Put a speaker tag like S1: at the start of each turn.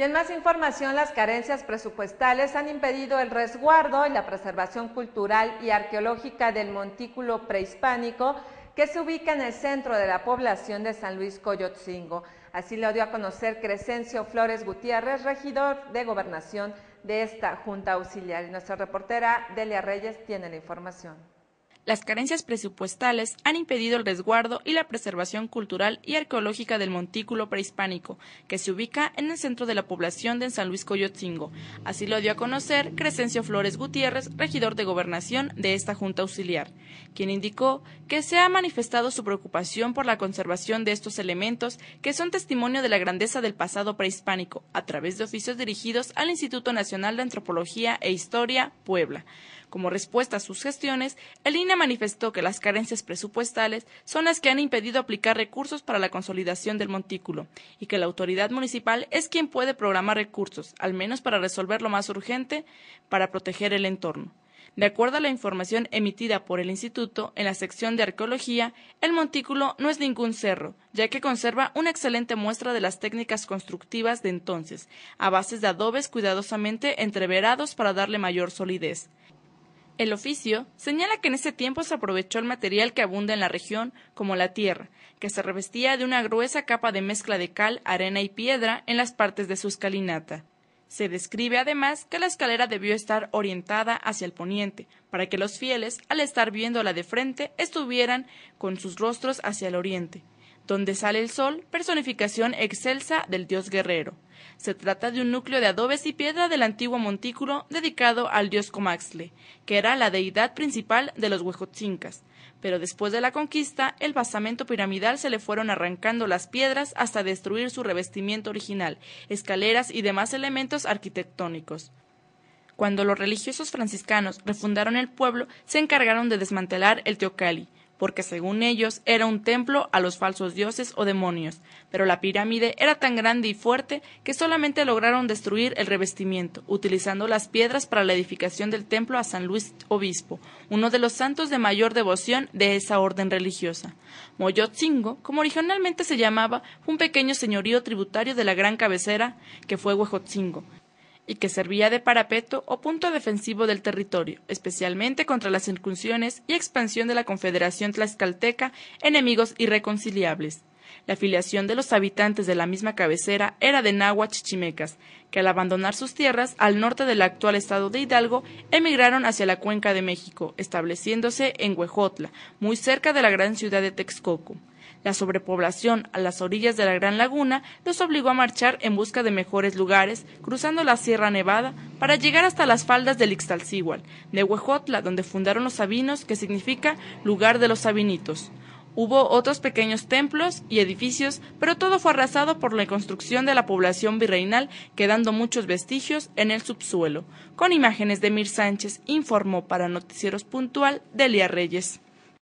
S1: Y en más información, las carencias presupuestales han impedido el resguardo y la preservación cultural y arqueológica del montículo prehispánico que se ubica en el centro de la población de San Luis Coyotzingo. Así lo dio a conocer Crescencio Flores Gutiérrez, regidor de gobernación de esta Junta Auxiliar. nuestra reportera Delia Reyes tiene la información
S2: las carencias presupuestales han impedido el resguardo y la preservación cultural y arqueológica del montículo prehispánico, que se ubica en el centro de la población de San Luis Coyotzingo. Así lo dio a conocer Crescencio Flores Gutiérrez, regidor de gobernación de esta Junta Auxiliar, quien indicó que se ha manifestado su preocupación por la conservación de estos elementos que son testimonio de la grandeza del pasado prehispánico, a través de oficios dirigidos al Instituto Nacional de Antropología e Historia, Puebla. Como respuesta a sus gestiones, el manifestó que las carencias presupuestales son las que han impedido aplicar recursos para la consolidación del montículo y que la autoridad municipal es quien puede programar recursos, al menos para resolver lo más urgente, para proteger el entorno. De acuerdo a la información emitida por el Instituto, en la sección de arqueología, el montículo no es ningún cerro, ya que conserva una excelente muestra de las técnicas constructivas de entonces, a bases de adobes cuidadosamente entreverados para darle mayor solidez. El oficio señala que en ese tiempo se aprovechó el material que abunda en la región, como la tierra, que se revestía de una gruesa capa de mezcla de cal, arena y piedra en las partes de su escalinata. Se describe además que la escalera debió estar orientada hacia el poniente, para que los fieles, al estar viéndola de frente, estuvieran con sus rostros hacia el oriente. Donde sale el sol, personificación excelsa del dios guerrero. Se trata de un núcleo de adobes y piedra del antiguo montículo dedicado al dios Comaxle, que era la deidad principal de los huecochincas. Pero después de la conquista, el basamento piramidal se le fueron arrancando las piedras hasta destruir su revestimiento original, escaleras y demás elementos arquitectónicos. Cuando los religiosos franciscanos refundaron el pueblo, se encargaron de desmantelar el Teocalli, porque según ellos era un templo a los falsos dioses o demonios, pero la pirámide era tan grande y fuerte que solamente lograron destruir el revestimiento, utilizando las piedras para la edificación del templo a San Luis Obispo, uno de los santos de mayor devoción de esa orden religiosa. Moyotzingo, como originalmente se llamaba, fue un pequeño señorío tributario de la gran cabecera que fue Huejotzingo, y que servía de parapeto o punto defensivo del territorio, especialmente contra las incursiones y expansión de la Confederación Tlaxcalteca, enemigos irreconciliables. La afiliación de los habitantes de la misma cabecera era de náhuatl chichimecas, que al abandonar sus tierras al norte del actual estado de Hidalgo, emigraron hacia la cuenca de México, estableciéndose en Huejotla, muy cerca de la gran ciudad de Texcoco. La sobrepoblación a las orillas de la Gran Laguna los obligó a marchar en busca de mejores lugares, cruzando la Sierra Nevada para llegar hasta las faldas del Ixtalcíhuatl, de Huejotla, donde fundaron los Sabinos, que significa lugar de los Sabinitos. Hubo otros pequeños templos y edificios, pero todo fue arrasado por la construcción de la población virreinal, quedando muchos vestigios en el subsuelo. Con imágenes de Mir Sánchez, informó para Noticieros Puntual Delia Reyes.